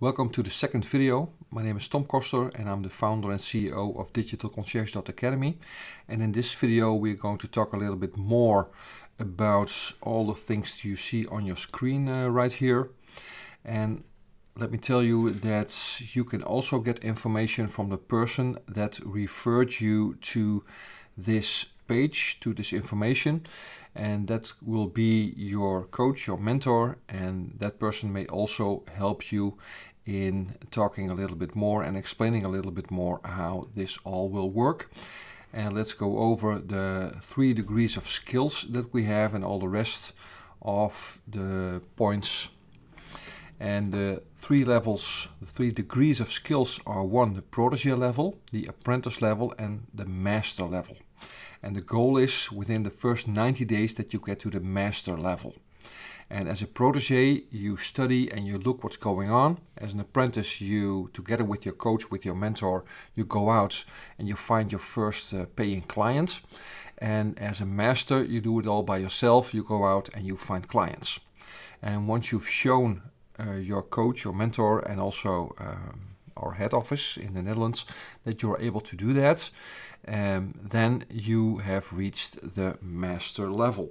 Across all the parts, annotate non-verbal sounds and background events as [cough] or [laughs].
Welcome to the second video. My name is Tom Koster and I'm the founder and CEO of Digital Concierge Academy. And in this video we're going to talk a little bit more about all the things you see on your screen uh, right here. And let me tell you that you can also get information from the person that referred you to this page to this information and that will be your coach, your mentor and that person may also help you in talking a little bit more and explaining a little bit more how this all will work. And let's go over the three degrees of skills that we have and all the rest of the points. And the three levels, the three degrees of skills are one, the protege level, the apprentice level and the master level. And the goal is within the first 90 days that you get to the master level. And as a protege, you study and you look what's going on. As an apprentice, you, together with your coach, with your mentor, you go out and you find your first uh, paying clients. And as a master, you do it all by yourself. You go out and you find clients. And once you've shown uh, your coach, your mentor, and also um, our head office in the Netherlands, that you're able to do that, um, then you have reached the master level.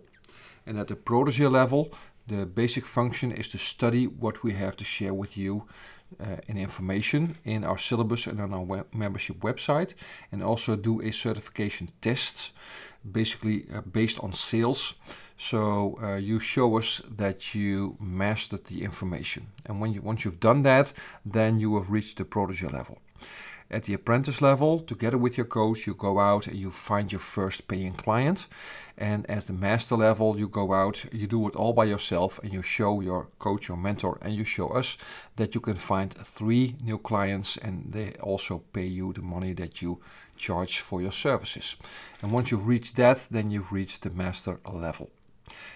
And at the protege level, the basic function is to study what we have to share with you uh, in information in our syllabus and on our web membership website, and also do a certification test basically uh, based on sales. So uh, you show us that you mastered the information. And when you, once you've done that, then you have reached the protege level. At the apprentice level, together with your coach, you go out and you find your first paying client. And as the master level, you go out, you do it all by yourself, and you show your coach, your mentor, and you show us that you can find three new clients and they also pay you the money that you charge for your services. And once you've reached that, then you've reached the master level.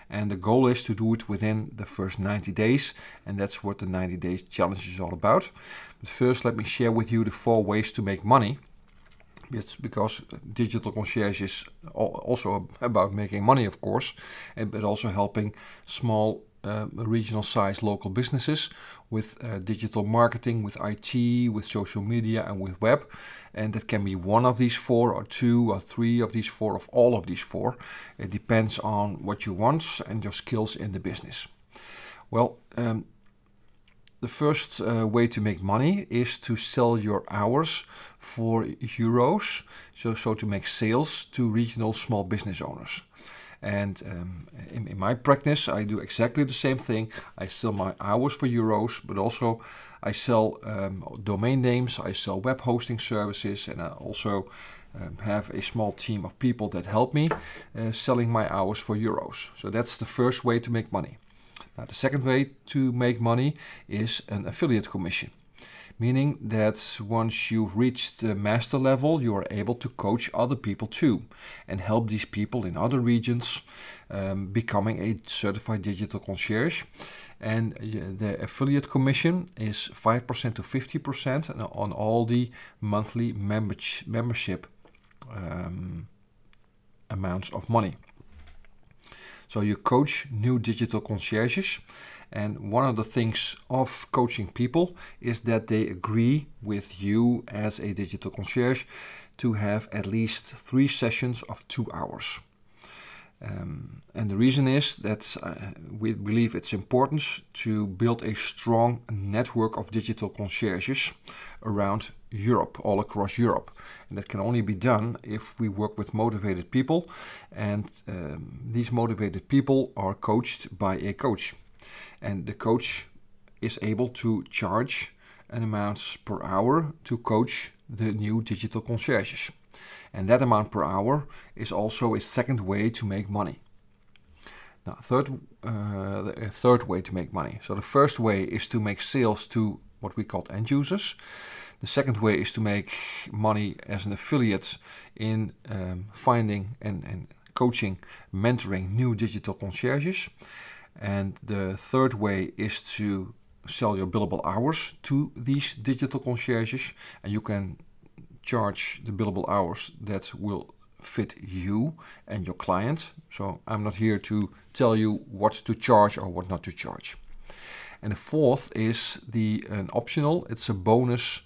And the goal is to do it within the first 90 days, and that's what the 90 days challenge is all about. But first, let me share with you the four ways to make money. It's because digital concierge is also about making money, of course, but also helping small uh, regional sized local businesses with uh, digital marketing, with IT, with social media, and with web. And that can be one of these four, or two, or three of these four, of all of these four. It depends on what you want and your skills in the business. Well, um, the first uh, way to make money is to sell your hours for euros, so, so to make sales to regional small business owners. And um, in, in, my practice, I do exactly the same thing. I sell my hours for euros, but also I sell um, domain names, I sell web hosting services, and I also um, have a small team of people that help me uh, selling my hours for euros. So that's the first way to make money. Now, the second way to make money is an affiliate commission meaning that once you've reached the master level, you are able to coach other people too and help these people in other regions um, becoming a certified digital concierge. And uh, the affiliate commission is 5% to 50% on all the monthly membership um, amounts of money. So you coach new digital concierges. And one of the things of coaching people is that they agree with you as a digital concierge to have at least three sessions of two hours. Um, and the reason is that uh, we believe it's important to build a strong network of digital concierges around Europe, all across Europe. And that can only be done if we work with motivated people, and um, these motivated people are coached by a coach. And the coach is able to charge an amount per hour to coach the new digital concierges. And that amount per hour is also a second way to make money. Now, third, uh, a third way to make money. So the first way is to make sales to what we call end users. The second way is to make money as an affiliate in um, finding and, and coaching, mentoring new digital concierges. And the third way is to sell your billable hours to these digital concierges. And you can charge the billable hours that will fit you and your client. So I'm not here to tell you what to charge or what not to charge. And the fourth is the an optional, it's a bonus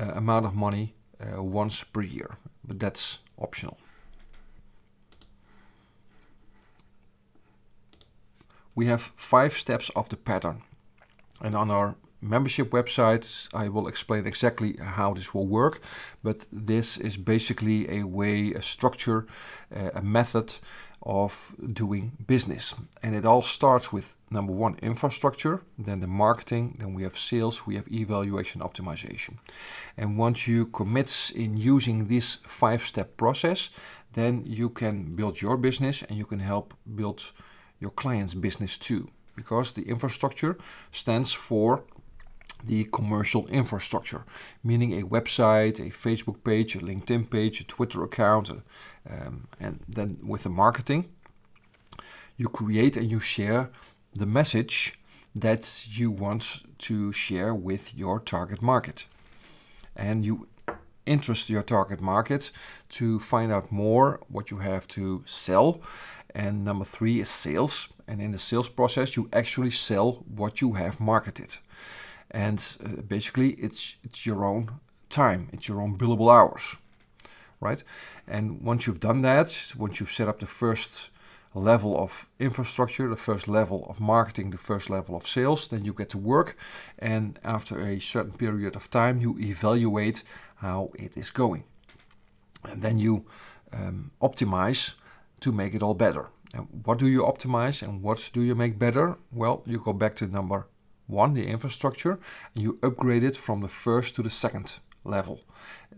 uh, amount of money uh, once per year, but that's optional. We have five steps of the pattern. And on our membership website. I will explain exactly how this will work, but this is basically a way, a structure, uh, a method of doing business. And it all starts with number one, infrastructure, then the marketing, then we have sales, we have evaluation optimization. And once you commit in using this five step process, then you can build your business and you can help build your client's business too. Because the infrastructure stands for the commercial infrastructure, meaning a website, a Facebook page, a LinkedIn page, a Twitter account, um, and then with the marketing, you create and you share the message that you want to share with your target market. And you interest your target market to find out more what you have to sell. And number three is sales. And in the sales process, you actually sell what you have marketed and uh, basically it's it's your own time it's your own billable hours right and once you've done that once you've set up the first level of infrastructure the first level of marketing the first level of sales then you get to work and after a certain period of time you evaluate how it is going and then you um, optimize to make it all better and what do you optimize and what do you make better well you go back to number one, the infrastructure, and you upgrade it from the first to the second level.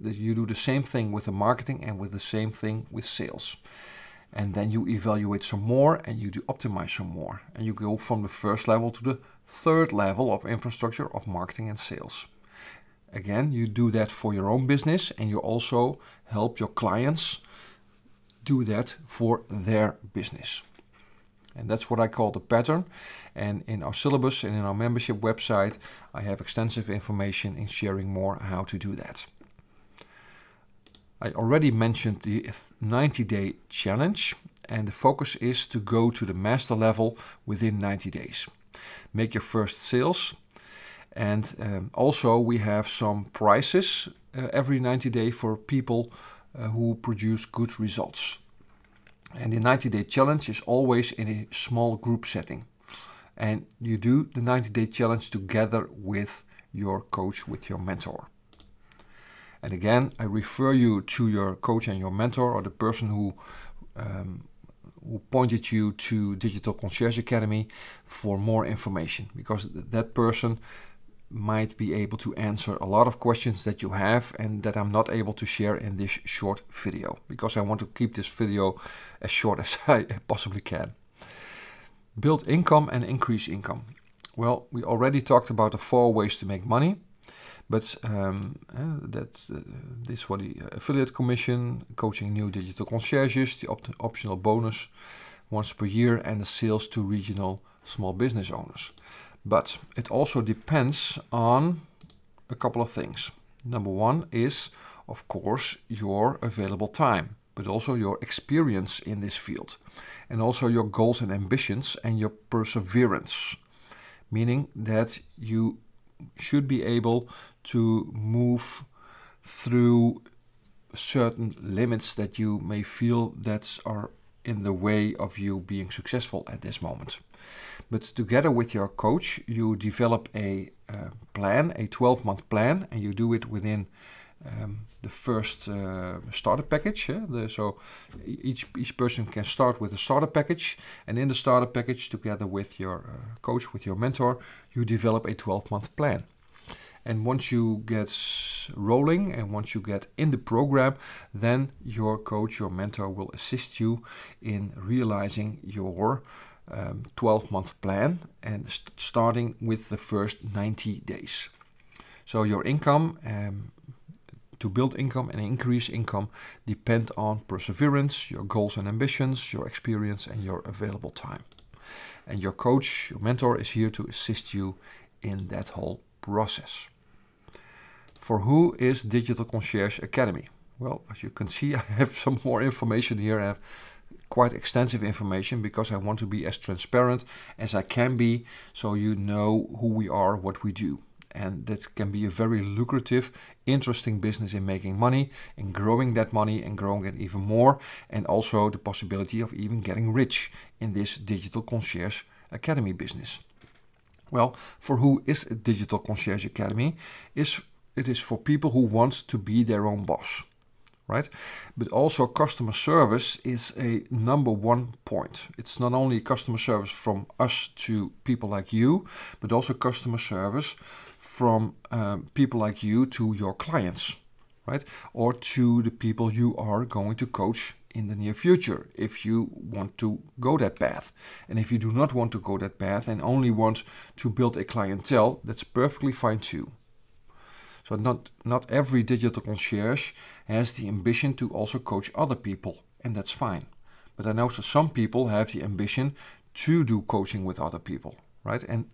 You do the same thing with the marketing and with the same thing with sales. And then you evaluate some more and you do optimize some more. And you go from the first level to the third level of infrastructure of marketing and sales. Again, you do that for your own business and you also help your clients do that for their business. And that's what I call the pattern. And in our syllabus and in our membership website, I have extensive information in sharing more how to do that. I already mentioned the 90-day challenge and the focus is to go to the master level within 90 days. Make your first sales and um, also we have some prizes uh, every 90 day for people uh, who produce good results. And the 90 day challenge is always in a small group setting. And you do the 90 day challenge together with your coach, with your mentor. And again, I refer you to your coach and your mentor or the person who, um, who pointed you to Digital Concierge Academy for more information because that person might be able to answer a lot of questions that you have and that I'm not able to share in this short video because I want to keep this video as short [laughs] as I possibly can. Build income and increase income. Well, we already talked about the four ways to make money, but um, uh, that uh, this for the affiliate commission, coaching new digital concierges, the optional bonus once per year, and the sales to regional small business owners. But it also depends on a couple of things. Number one is, of course, your available time, but also your experience in this field, and also your goals and ambitions and your perseverance, meaning that you should be able to move through certain limits that you may feel that are in the way of you being successful at this moment. But together with your coach, you develop a uh, plan, a 12 month plan, and you do it within um, the first uh, starter package. The, so each, each person can start with a starter package, and in the starter package, together with your uh, coach, with your mentor, you develop a 12 month plan. And once you get rolling and once you get in the program, then your coach, your mentor will assist you in realizing your 12-month um, plan and st starting with the first 90 days. So your income, um, to build income and increase income depend on perseverance, your goals and ambitions, your experience and your available time. And your coach, your mentor is here to assist you in that whole process. For who is Digital Concierge Academy? Well, as you can see, [laughs] I have some more information here. I have quite extensive information because I want to be as transparent as I can be so you know who we are, what we do. And that can be a very lucrative, interesting business in making money and growing that money and growing it even more. And also the possibility of even getting rich in this digital concierge academy business. Well, for who is Digital Concierge Academy? Is it is for people who want to be their own boss, right? But also customer service is a number one point. It's not only customer service from us to people like you, but also customer service from um, people like you to your clients, right? Or to the people you are going to coach in the near future if you want to go that path. And if you do not want to go that path and only want to build a clientele, that's perfectly fine too. So not, not every digital concierge has the ambition to also coach other people, and that's fine. But I know some people have the ambition to do coaching with other people right? And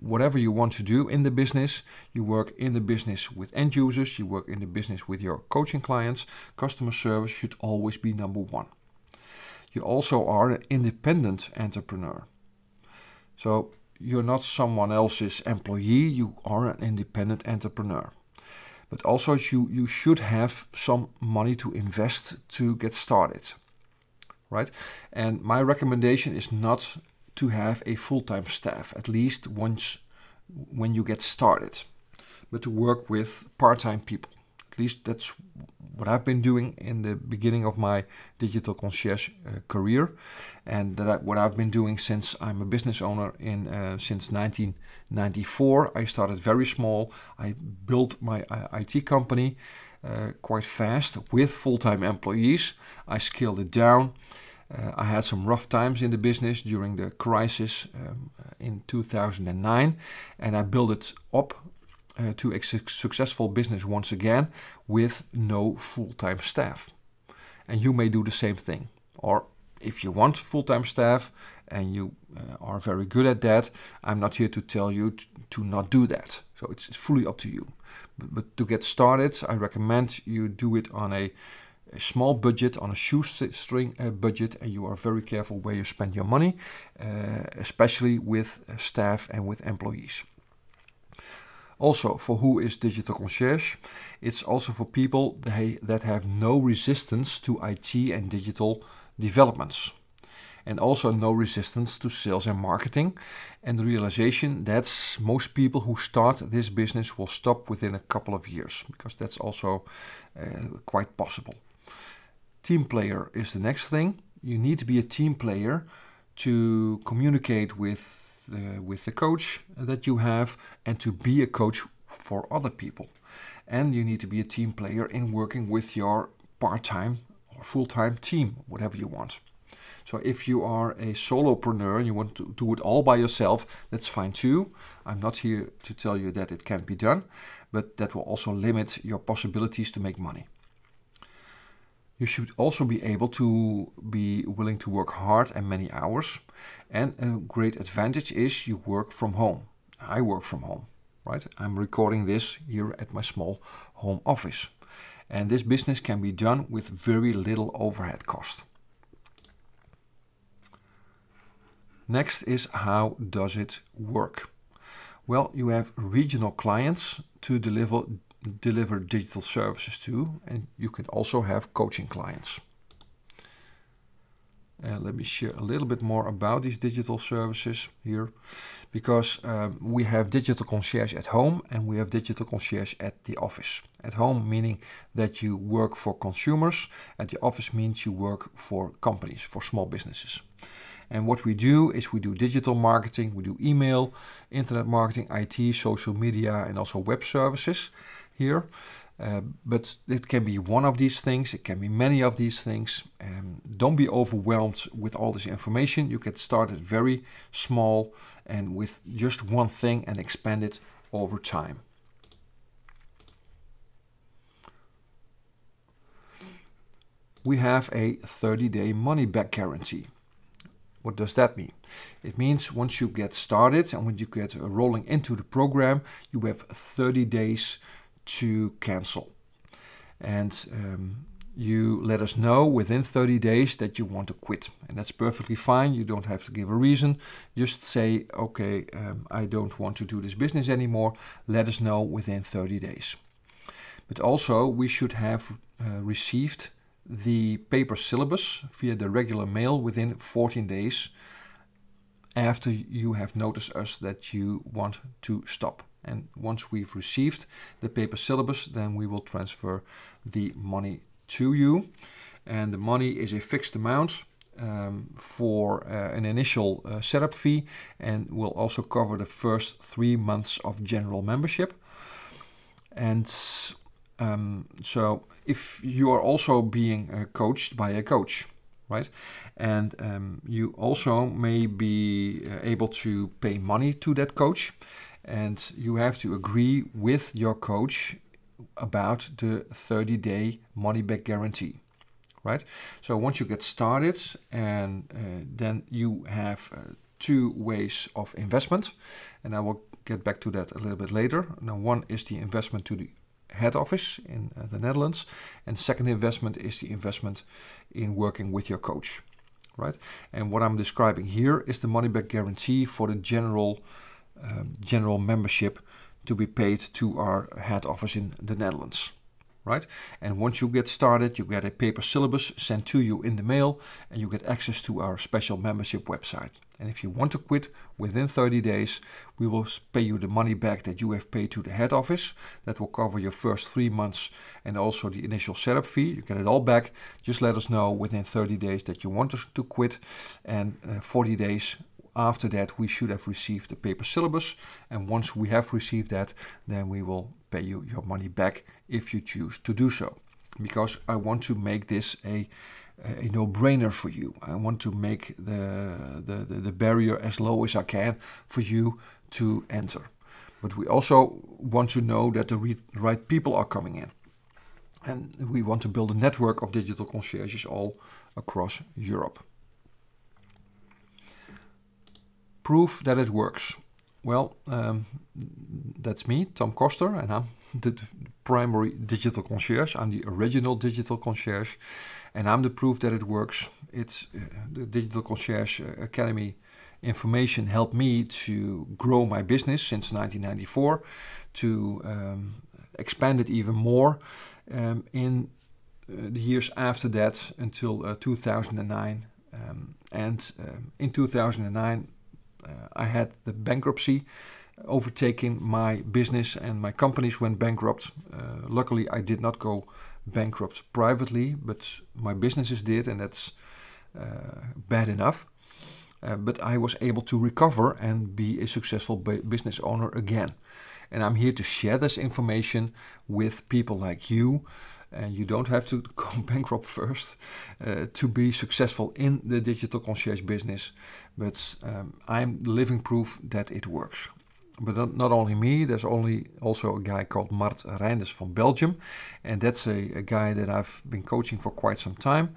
whatever you want to do in the business, you work in the business with end users, you work in the business with your coaching clients, customer service should always be number one. You also are an independent entrepreneur. So you're not someone else's employee, you are an independent entrepreneur. But also you, you should have some money to invest to get started right? And my recommendation is not to have a full-time staff, at least once when you get started, but to work with part-time people. At least that's what I've been doing in the beginning of my digital concierge uh, career, and that I, what I've been doing since I'm a business owner in uh, since 1994. I started very small. I built my uh, IT company uh, quite fast with full-time employees. I scaled it down, uh, I had some rough times in the business during the crisis um, uh, in 2009, and I built it up uh, to a successful business once again with no full time staff. And you may do the same thing. Or if you want full time staff and you uh, are very good at that, I'm not here to tell you to not do that. So it's, it's fully up to you. But, but to get started, I recommend you do it on a a small budget, on a shoestring uh, budget, and you are very careful where you spend your money, uh, especially with uh, staff and with employees. Also, for who is Digital Concierge? It's also for people that have no resistance to IT and digital developments. And also no resistance to sales and marketing. And the realization that most people who start this business will stop within a couple of years, because that's also uh, quite possible. Team player is the next thing. You need to be a team player to communicate with uh, with the coach that you have and to be a coach for other people. And you need to be a team player in working with your part-time or full-time team, whatever you want. So if you are a solopreneur and you want to do it all by yourself, that's fine too. I'm not here to tell you that it can't be done, but that will also limit your possibilities to make money. You should also be able to be willing to work hard and many hours. And a great advantage is you work from home. I work from home, right? I'm recording this here at my small home office. And this business can be done with very little overhead cost. Next is how does it work? Well, you have regional clients to deliver deliver digital services to and you can also have coaching clients. Uh, let me share a little bit more about these digital services here because um, we have digital concierge at home and we have digital concierge at the office. At home meaning that you work for consumers, at the office means you work for companies, for small businesses. And what we do is we do digital marketing, we do email, internet marketing, IT, social media and also web services here. Uh, but it can be one of these things, it can be many of these things. Um, don't be overwhelmed with all this information. You get started very small and with just one thing and expand it over time. We have a 30-day money-back guarantee. What does that mean? It means once you get started and when you get rolling into the program, you have 30 days to cancel. And um, you let us know within 30 days that you want to quit. And that's perfectly fine. You don't have to give a reason. Just say, okay, um, I don't want to do this business anymore. Let us know within 30 days. But also, we should have uh, received the paper syllabus via the regular mail within 14 days after you have noticed us that you want to stop. And once we've received the paper syllabus, then we will transfer the money to you. And the money is a fixed amount um, for uh, an initial uh, setup fee and will also cover the first three months of general membership. And um, so if you are also being uh, coached by a coach, right? And um, you also may be uh, able to pay money to that coach and you have to agree with your coach about the 30 day money back guarantee right so once you get started and uh, then you have uh, two ways of investment and i will get back to that a little bit later now one is the investment to the head office in uh, the netherlands and second investment is the investment in working with your coach right and what i'm describing here is the money back guarantee for the general um, general membership to be paid to our head office in the Netherlands. Right? And once you get started, you get a paper syllabus sent to you in the mail and you get access to our special membership website. And if you want to quit within 30 days, we will pay you the money back that you have paid to the head office. That will cover your first three months and also the initial setup fee. You get it all back. Just let us know within 30 days that you want to quit and uh, 40 days after that, we should have received the paper syllabus. And once we have received that, then we will pay you your money back if you choose to do so. Because I want to make this a a no-brainer for you. I want to make the, the, the, barrier as low as I can for you to enter. But we also want to know that the right people are coming in. And we want to build a network of digital concierges all across Europe. Proof that it works. Well, um, that's me, Tom Koster, and I'm the primary digital concierge. I'm the original digital concierge, and I'm the proof that it works. It's uh, the Digital Concierge uh, Academy information helped me to grow my business since 1994, to um, expand it even more um, in uh, the years after that until uh, 2009. Um, and um, in 2009, I had the bankruptcy overtaking my business and my companies went bankrupt. Uh, luckily, I did not go bankrupt privately, but my businesses did, and that's uh, bad enough. Uh, but I was able to recover and be a successful business owner again. And I'm here to share this information with people like you and you don't have to [laughs] go bankrupt first uh, to be successful in the digital concierge business. But um, I'm living proof that it works. But not only me, there's only also a guy called Mart Reinders from Belgium. And that's a, a guy that I've been coaching for quite some time.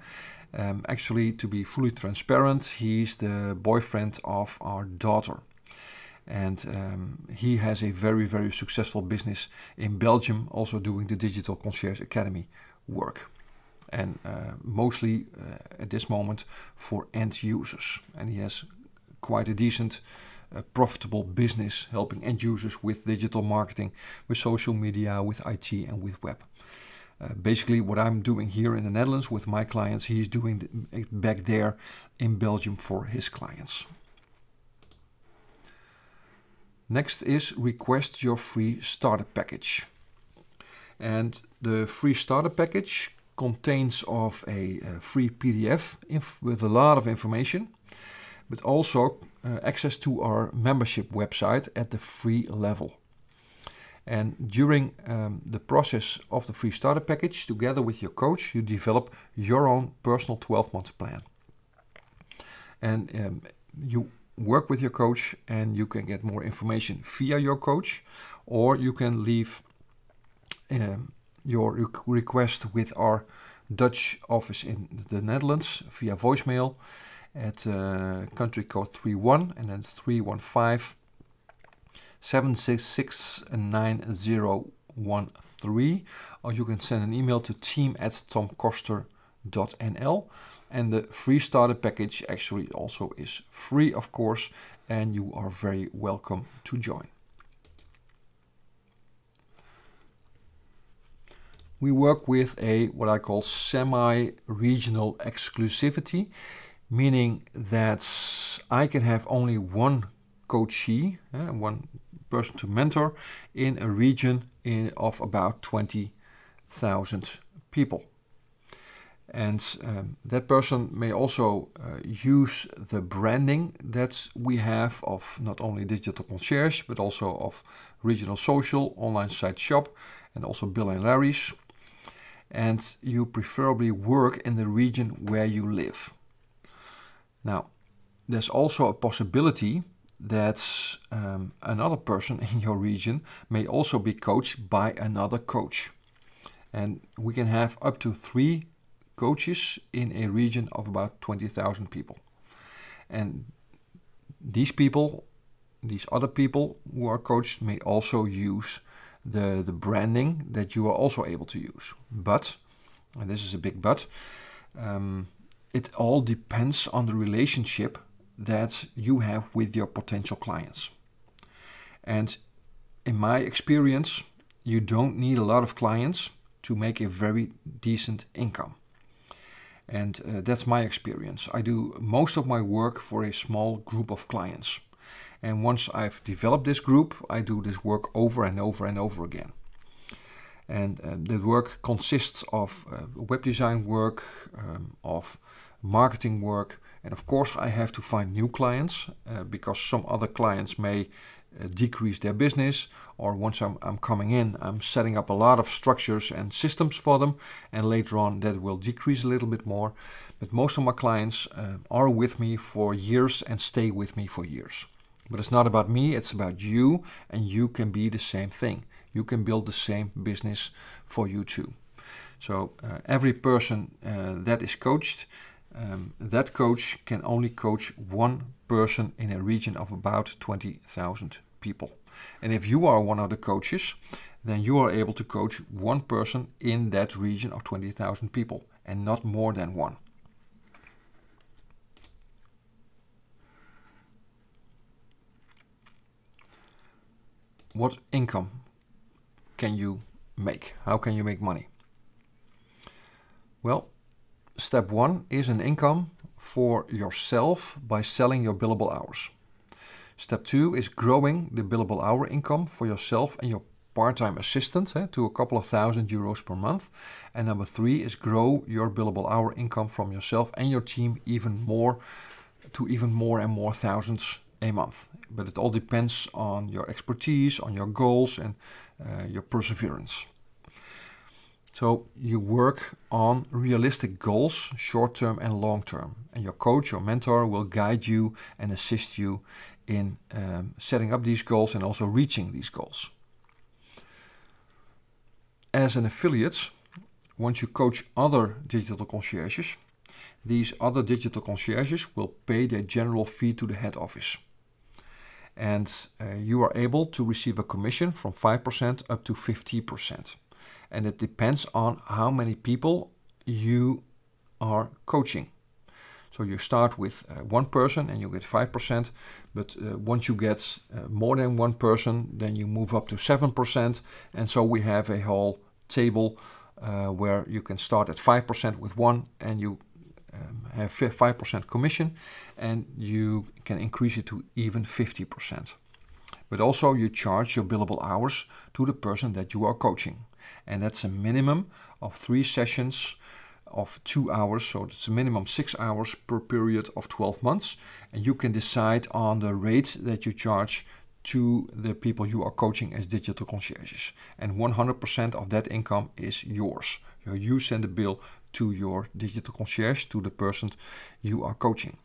Um, actually, to be fully transparent, he's the boyfriend of our daughter and um, he has a very very successful business in Belgium also doing the digital concierge academy work and uh, mostly uh, at this moment for end users and he has quite a decent a uh, profitable business helping end users with digital marketing with social media with IT and with web uh, basically, what I'm doing here in the Netherlands with my clients, he's doing it back there in Belgium for his clients. Next is request your free starter package. And the free starter package contains of a, a free PDF with a lot of information, but also uh, access to our membership website at the free level. And during um, the process of the free starter package, together with your coach, you develop your own personal 12 month plan. And um, you work with your coach and you can get more information via your coach or you can leave um, your request with our Dutch office in the Netherlands via voicemail at uh, country code 31 and then 315 766 9013 or you can send an email to team at tomcoster.nl and the free starter package actually also is free of course and you are very welcome to join. We work with a what I call semi-regional exclusivity, meaning that I can have only one coachee, uh, one person to mentor in a region in, of about 20,000 people and um, that person may also uh, use the branding that we have of not only digital concierge but also of regional social online site shop and also bill and larry's and you preferably work in the region where you live now there's also a possibility that um, another person [laughs] in your region may also be coached by another coach and we can have up to three coaches in a region of about 20,000 people. And these people, these other people who are coached may also use the, the branding that you are also able to use. But, and this is a big but, um, it all depends on the relationship that you have with your potential clients. And in my experience, you don't need a lot of clients to make a very decent income. And uh, that's my experience. I do most of my work for a small group of clients. And once I've developed this group, I do this work over and over and over again. And uh, the work consists of uh, web design work, um, of marketing work, and of course I have to find new clients uh, because some other clients may uh, decrease their business or once I'm, I'm, coming in I'm setting up a lot of structures and systems for them and later on that will decrease a little bit more but most of my clients uh, are with me for years and stay with me for years but it's not about me it's about you and you can be the same thing you can build the same business for you too so uh, every person uh, that is coached um, that coach can only coach one person in a region of about 20,000 people. And if you are one of the coaches, then you are able to coach one person in that region of 20,000 people and not more than one. What income can you make? How can you make money? Well, step one is an income for yourself by selling your billable hours. Step two is growing the billable hour income for yourself and your part-time assistant eh, to a couple of thousand euros per month. And number three is grow your billable hour income from yourself and your team even more to even more and more thousands a month. But it all depends on your expertise, on your goals and uh, your perseverance. So you work on realistic goals, short term and long term. And your coach or mentor will guide you and assist you in um, setting up these goals and also reaching these goals. As an affiliate, once you coach other digital concierges, these other digital concierges will pay their general fee to the head office. And uh, you are able to receive a commission from 5% up to 50% and it depends on how many people you are coaching. So you start with uh, one person and you get 5%, but uh, once you get uh, more than one person, then you move up to 7%. And so we have a whole table uh, where you can start at 5% with one and you um, have 5% commission and you can increase it to even 50%. But also you charge your billable hours to the person that you are coaching and that's a minimum of three sessions of two hours, so it's a minimum six hours per period of 12 months, and you can decide on the rate that you charge to the people you are coaching as digital concierges. And 100% of that income is yours. You send the bill to your digital concierge, to the person you are coaching.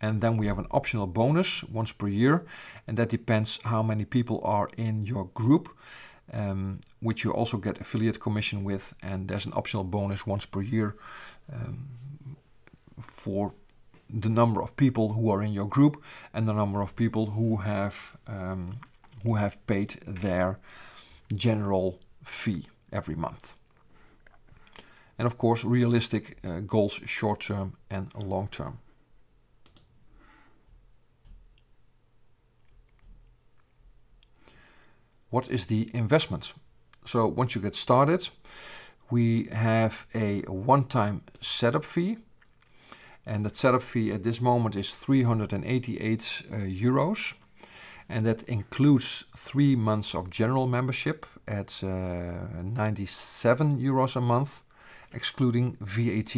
And then we have an optional bonus once per year, and that depends how many people are in your group um, which you also get affiliate commission with, and there's an optional bonus once per year um, for the number of people who are in your group and the number of people who have um, who have paid their general fee every month. And of course, realistic uh, goals short term and long term. what is the investment? So once you get started, we have a one-time setup fee. And that setup fee at this moment is 388 uh, euros. And that includes three months of general membership at uh, 97 euros a month, excluding VAT.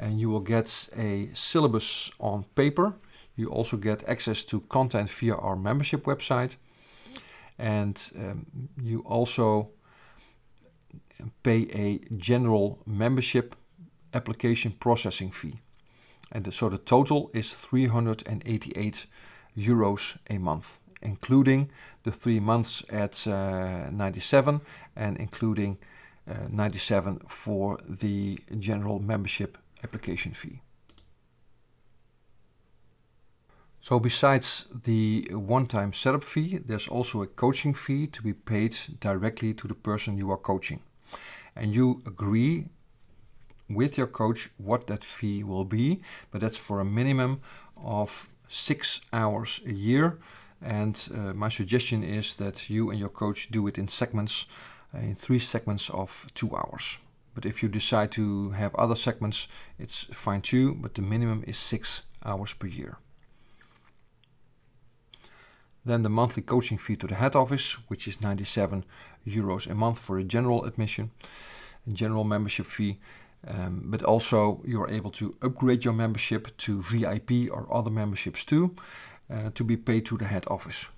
And you will get a syllabus on paper. You also get access to content via our membership website and um, you also pay a general membership application processing fee. And so the total is 388 euros a month, including the three months at uh, 97 and including uh, 97 for the general membership application fee. So besides the one-time setup fee, there's also a coaching fee to be paid directly to the person you are coaching. And you agree with your coach what that fee will be, but that's for a minimum of six hours a year. And uh, my suggestion is that you and your coach do it in segments, uh, in three segments of two hours. But if you decide to have other segments, it's fine too, but the minimum is six hours per year. Then the monthly coaching fee to the head office, which is 97 euros a month for a general admission, a general membership fee. Um, but also you're able to upgrade your membership to VIP or other memberships too, uh, to be paid to the head office.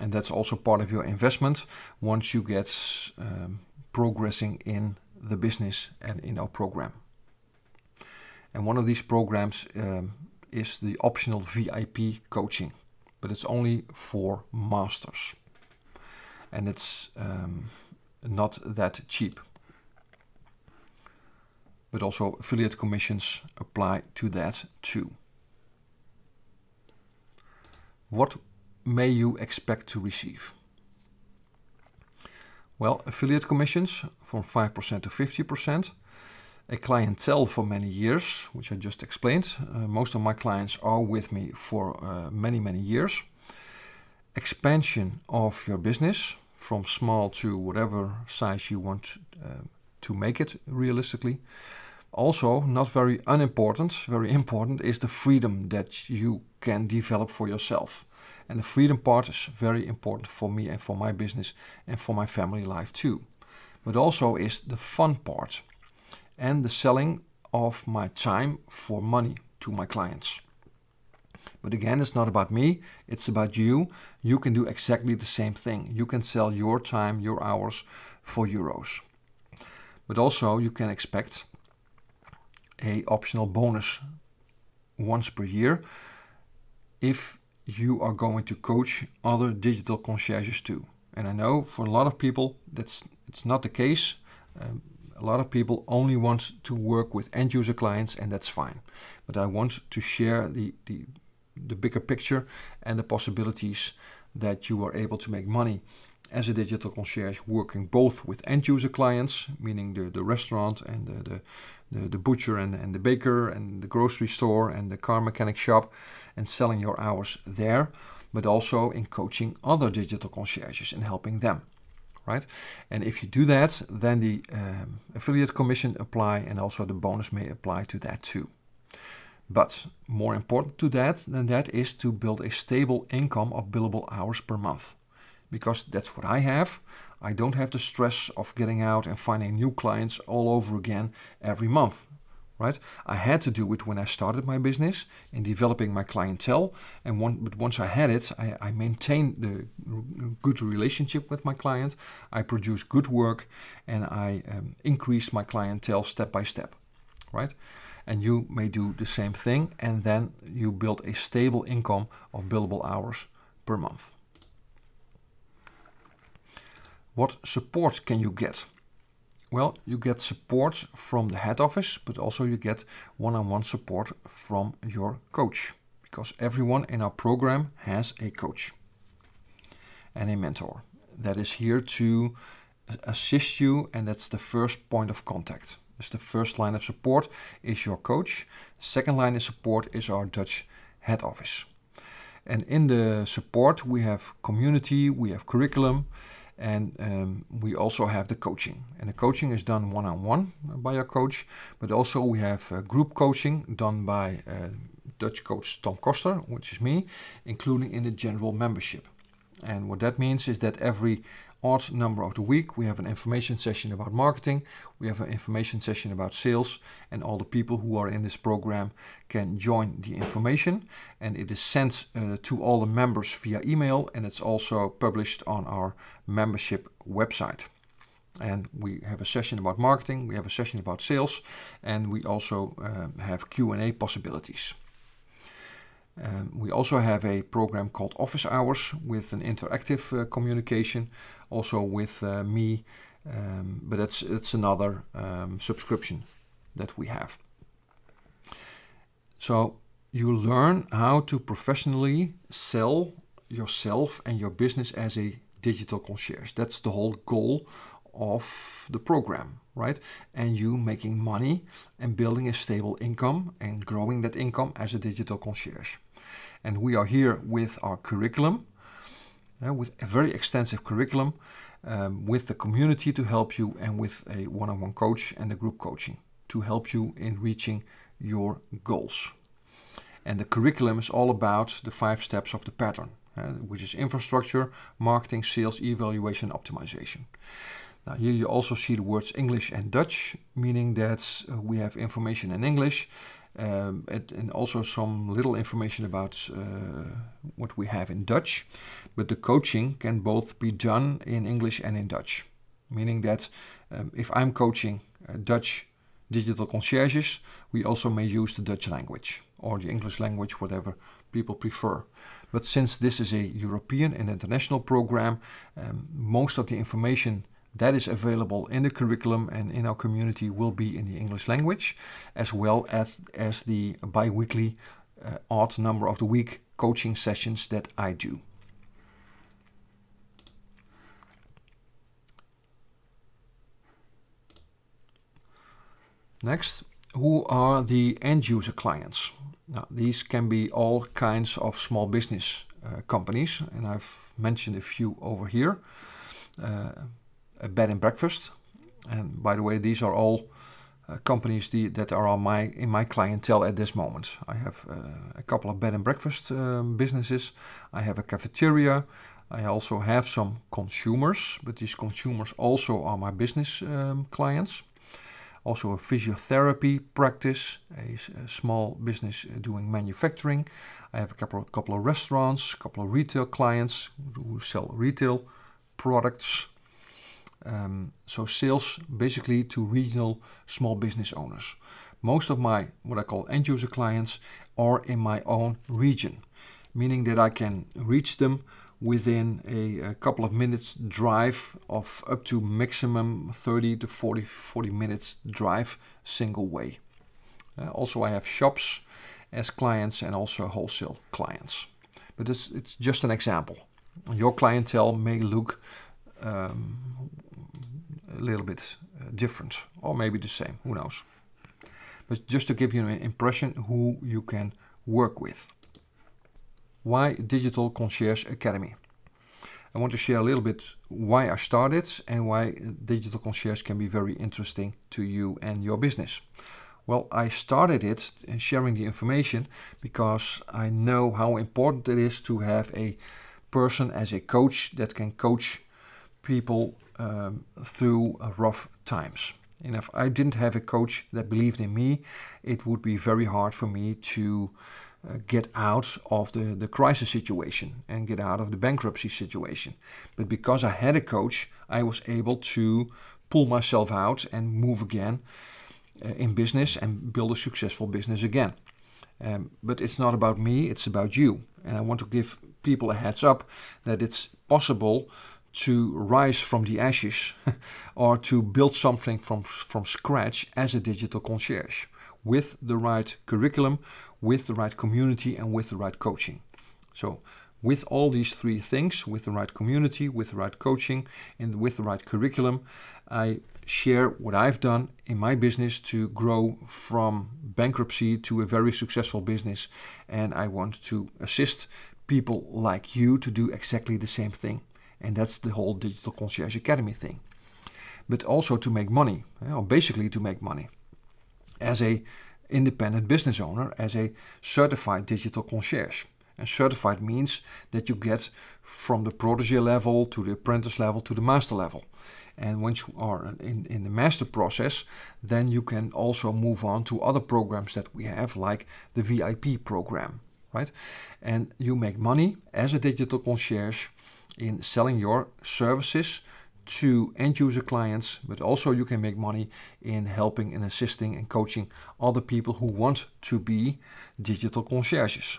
And that's also part of your investment once you get um, progressing in the business and in our program. And one of these programs um, is the optional VIP coaching but it's only for masters. And it's um, not that cheap. But also affiliate commissions apply to that too. What may you expect to receive? Well, affiliate commissions from 5% to 50%, a clientele for many years, which I just explained. Uh, most of my clients are with me for uh, many, many years. Expansion of your business from small to whatever size you want uh, to make it realistically. Also, not very unimportant, very important is the freedom that you can develop for yourself. And the freedom part is very important for me and for my business and for my family life too. But also is the fun part and the selling of my time for money to my clients. But again, it's not about me, it's about you. You can do exactly the same thing. You can sell your time, your hours for euros. But also you can expect a optional bonus once per year if you are going to coach other digital concierges too. And I know for a lot of people that's it's not the case. Um, a lot of people only want to work with end user clients and that's fine. But I want to share the, the, the bigger picture and the possibilities that you are able to make money as a digital concierge working both with end user clients, meaning the, the restaurant and the, the, the, the butcher and, and the baker and the grocery store and the car mechanic shop and selling your hours there, but also in coaching other digital concierges and helping them right? And if you do that, then the um, affiliate commission apply and also the bonus may apply to that too. But more important to that than that is to build a stable income of billable hours per month. Because that's what I have. I don't have the stress of getting out and finding new clients all over again every month right? I had to do it when I started my business in developing my clientele. And one, but once I had it, I, I maintained the good relationship with my client. I produced good work, and I um, increased my clientele step by step, right? And you may do the same thing, and then you build a stable income of billable hours per month. What support can you get? Well, you get support from the head office, but also you get one-on-one support from your coach because everyone in our program has a coach and a mentor that is here to assist you and that's the first point of contact. It's the first line of support is your coach. Second line of support is our Dutch head office. And in the support we have community, we have curriculum, and um, we also have the coaching. And the coaching is done one on one by our coach, but also we have uh, group coaching done by uh, Dutch coach Tom Koster, which is me, including in the general membership. And what that means is that every odd number of the week. We have an information session about marketing. We have an information session about sales and all the people who are in this program can join the information and it is sent uh, to all the members via email and it's also published on our membership website. And we have a session about marketing, we have a session about sales and we also um, have Q&A possibilities. Um, we also have a program called Office Hours with an interactive uh, communication, also with uh, me, um, but that's that's another um, subscription that we have. So you learn how to professionally sell yourself and your business as a digital concierge. That's the whole goal of the program, right? And you making money and building a stable income and growing that income as a digital concierge. And we are here with our curriculum, uh, with a very extensive curriculum, um, with the community to help you and with a one-on-one coach and the group coaching to help you in reaching your goals. And the curriculum is all about the five steps of the pattern, uh, which is infrastructure, marketing, sales, evaluation, optimization. Now here you also see the words English and Dutch, meaning that uh, we have information in English um, and, and, also some little information about uh, what we have in Dutch. But the coaching can both be done in English and in Dutch, meaning that um, if I'm coaching uh, Dutch digital concierges, we also may use the Dutch language or the English language, whatever people prefer. But since this is a European and international program, um, most of the information that is available in the curriculum and in our community will be in the English language, as well as, as the bi-weekly uh, odd number of the week coaching sessions that I do. Next, who are the end user clients? Now, these can be all kinds of small business uh, companies, and I've mentioned a few over here. Uh, a bed and breakfast. And by the way, these are all uh, companies the, that are on my in my clientele at this moment. I have uh, a couple of bed and breakfast um, businesses. I have a cafeteria. I also have some consumers, but these consumers also are my business um, clients. Also a physiotherapy practice, a, a, small business uh, doing manufacturing. I have a couple of, couple of restaurants, a couple of retail clients who sell retail products. Um, so sales basically to regional small business owners. Most of my what I call end user clients are in my own region, meaning that I can reach them within a, a couple of minutes drive of up to maximum 30 to 40 40 minutes drive single way. Uh, also I have shops as clients and also wholesale clients. But it's, it's just an example. Your clientele may look um, a little bit uh, different or maybe the same, who knows. But just to give you an impression who you can work with. Why Digital Concierge Academy? I want to share a little bit why I started and why Digital Concierge can be very interesting to you and your business. Well, I started it in sharing the information because I know how important it is to have a person as a coach that can coach people um, through uh, rough times. And if I didn't have a coach that believed in me, it would be very hard for me to uh, get out of the, the crisis situation and get out of the bankruptcy situation. But because I had a coach, I was able to pull myself out and move again uh, in business and build a successful business again. Um, but it's not about me, it's about you. And I want to give people a heads up that it's possible to rise from the ashes [laughs] or to build something from, from scratch as a digital concierge with the right curriculum, with the right community, and with the right coaching. So, with all these three things, with the right community, with the right coaching, and with the right curriculum, I share what I've done in my business to grow from bankruptcy to a very successful business. And I want to assist people like you to do exactly the same thing. And that's the whole Digital Concierge Academy thing. But also to make money, eh, or basically to make money. As a independent business owner, as a certified digital concierge. And certified means that you get from the protege level to the apprentice level to the master level. And once you are in, in the master process, then you can also move on to other programs that we have, like the VIP program, right? And you make money as a digital concierge in selling your services to end user clients, but also you can make money in helping and assisting and coaching other people who want to be digital concierges.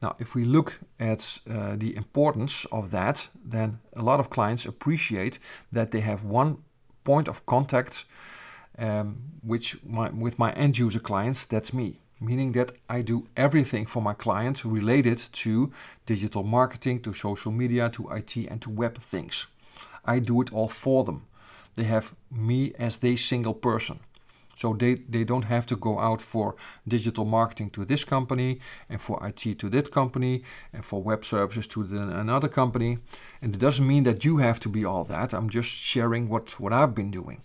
Now, if we look at uh, the importance of that, then a lot of clients appreciate that they have one point of contact, um, which my, with my end user clients, that's me meaning that I do everything for my clients related to digital marketing, to social media, to IT, and to web things. I do it all for them. They have me as their single person. So they, they don't have to go out for digital marketing to this company and for IT to that company and for web services to the, another company. And it doesn't mean that you have to be all that. I'm just sharing what, what I've been doing.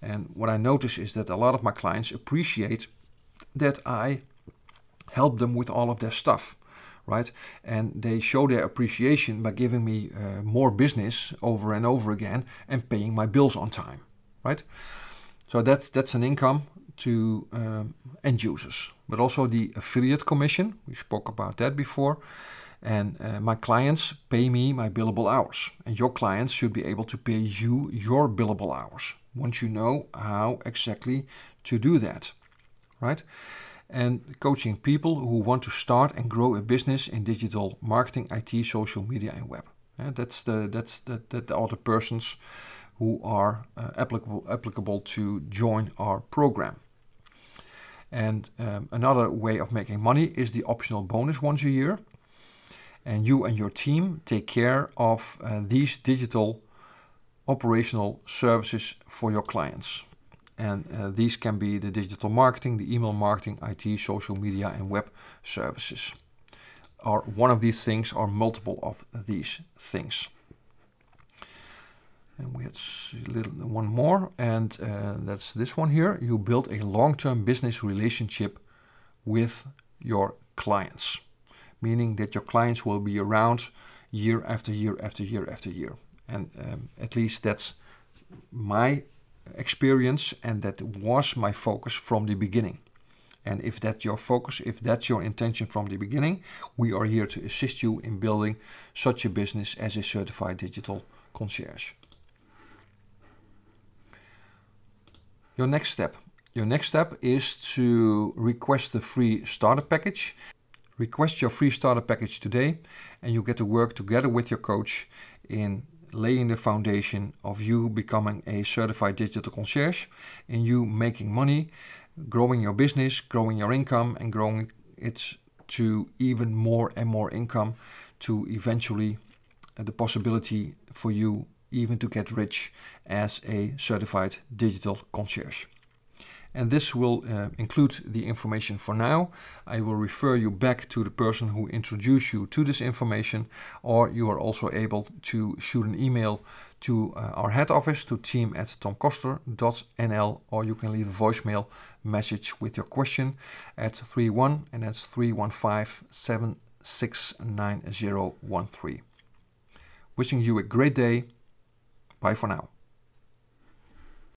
And what I notice is that a lot of my clients appreciate that I help them with all of their stuff right? And they show their appreciation by giving me uh, more business over and over again and paying my bills on time, right? So that's that's an income to um, end users, but also the affiliate commission. We spoke about that before. And uh, my clients pay me my billable hours, and your clients should be able to pay you your billable hours once you know how exactly to do that right? And coaching people who want to start and grow a business in digital marketing, IT, social media, and web. Yeah, that's the that's that that are the persons who are uh, applicable applicable to join our program. And um, another way of making money is the optional bonus once a year. And you and your team take care of uh, these digital operational services for your clients. And uh, these can be the digital marketing, the email marketing, IT, social media, and web services. Or one of these things or multiple of these things. And we had little, one more, and uh, that's this one here. You build a long-term business relationship with your clients, meaning that your clients will be around year after year after year after year. And um, at least that's my experience and that was my focus from the beginning. And if that's your focus, if that's your intention from the beginning, we are here to assist you in building such a business as a certified digital concierge. Your next step. Your next step is to request the free starter package. Request your free starter package today and you get to work together with your coach in laying the foundation of you becoming a certified digital concierge and you making money, growing your business, growing your income, and growing it to even more and more income to eventually uh, the possibility for you even to get rich as a certified digital concierge and this will uh, include the information for now. I will refer you back to the person who introduced you to this information or you are also able to shoot an email to uh, our head office to team at tomcoster.nl, or you can leave a voicemail message with your question at 31 and that's 315 Wishing you a great day. Bye for now.